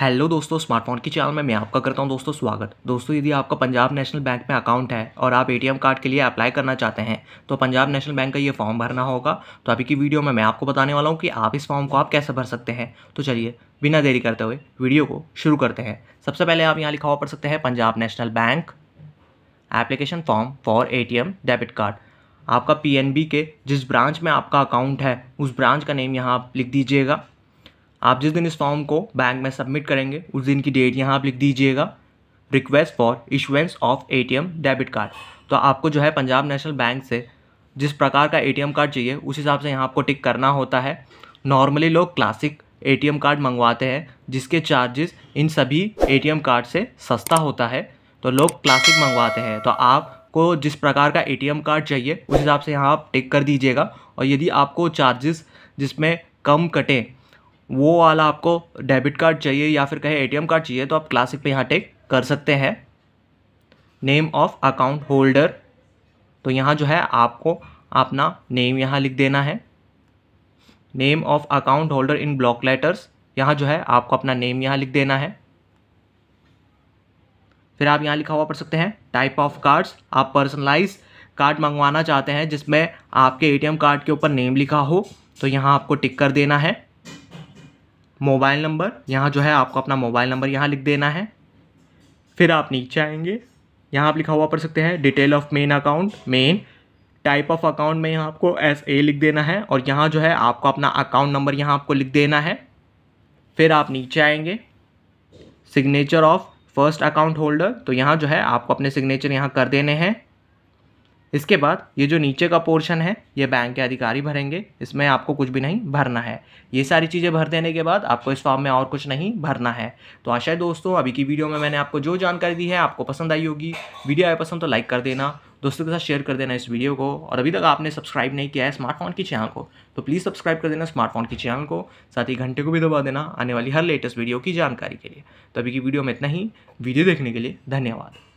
hello दोस्तों smartphone की channel में मैं आपका करता हूं दोस्तों स्वागत दोस्तों यदि आपका पंजाब नेशनल बैंक में अकाउंट है और आप एटीएम कार्ड के लिए अप्लाई करना चाहते हैं तो पंजाब नेशनल बैंक का ये फॉर्म भरना होगा तो अभी की वीडियो में मैं आपको बताने वाला हूं कि आप इस फॉर्म को आप कैसे भर सकते हैं तो चलिए बिना देरी करते हुए वीडियो को शुरू करते हैं सबसे पहले आप यहाँ लिखा हुआ पढ़ सकते हैं Punjab national bank application form for a debit card आपका पी के जिस ब्रांच में आपका अकाउंट है उस ब्रांच का नेम यहाँ आप लिख दीजिएगा आप जिस दिन इस फॉर्म को बैंक में सबमिट करेंगे उस दिन की डेट यहाँ आप लिख दीजिएगा request for issuance of a debit card तो आपको जो है पंजाब नेशनल बैंक से जिस प्रकार का ए कार्ड चाहिए उस हिसाब से यहाँ आपको टिक करना होता है नॉर्मली लोग क्लासिक ए कार्ड मंगवाते हैं जिसके चार्जेस इन सभी ए कार्ड से सस्ता होता है तो लोग क्लासिक मंगवाते हैं तो आपको जिस प्रकार का एटीएम कार्ड चाहिए उस हिसाब से यहाँ आप टिक कर दीजिएगा और यदि आपको चार्जेस जिसमें कम कटें वो वाला आपको डेबिट कार्ड चाहिए या फिर कहे एटीएम कार्ड चाहिए तो आप क्लासिक पे यहाँ टेक कर सकते हैं नेम ऑफ अकाउंट होल्डर तो यहाँ जो है आपको अपना नेम यहाँ लिख देना है name of account holder in block letters यहाँ जो है आपको अपना नेम यहाँ लिख देना है फिर आप यहाँ लिखा हुआ पढ़ सकते हैं टाइप ऑफ कार्ड्स आप पर्सनलाइज कार्ड मंगवाना चाहते हैं जिसमें आपके एटीएम कार्ड के ऊपर नेम लिखा हो तो यहाँ आपको टिक कर देना है मोबाइल नंबर यहाँ जो है आपको अपना मोबाइल नंबर यहाँ लिख देना है फिर आप नीचे आएंगे यहाँ आप लिखा हुआ पढ़ सकते हैं detail of main account main type of account में यहाँ आपको एस ए लिख देना है और यहाँ जो है आपको अपना अकाउंट नंबर यहाँ आपको लिख देना है फिर आप नीचे आएंगे signature of first account holder तो यहाँ जो है आपको अपने सिग्नेचर यहाँ कर देने हैं इसके बाद ये जो नीचे का पोर्शन है ये बैंक के अधिकारी भरेंगे इसमें आपको कुछ भी नहीं भरना है ये सारी चीज़ें भर देने के बाद आपको इस फॉर्म में और कुछ नहीं भरना है तो आशा है दोस्तों अभी की वीडियो में मैंने आपको जो जानकारी दी है आपको पसंद आई होगी वीडियो आए पसंद तो लाइक कर देना दोस्तों के साथ शेयर कर देना इस वीडियो को और अभी तक आपने सब्सक्राइब नहीं किया है स्मार्टफोन की चैनल को तो प्लीज़ सब्सक्राइब कर देना स्मार्टफोन की चैनल को साथ ही घंटे को भी दबा देना आने वाली हर लेटेस्ट वीडियो की जानकारी के लिए तो अभी की वीडियो में इतना ही वीडियो देखने के लिए धन्यवाद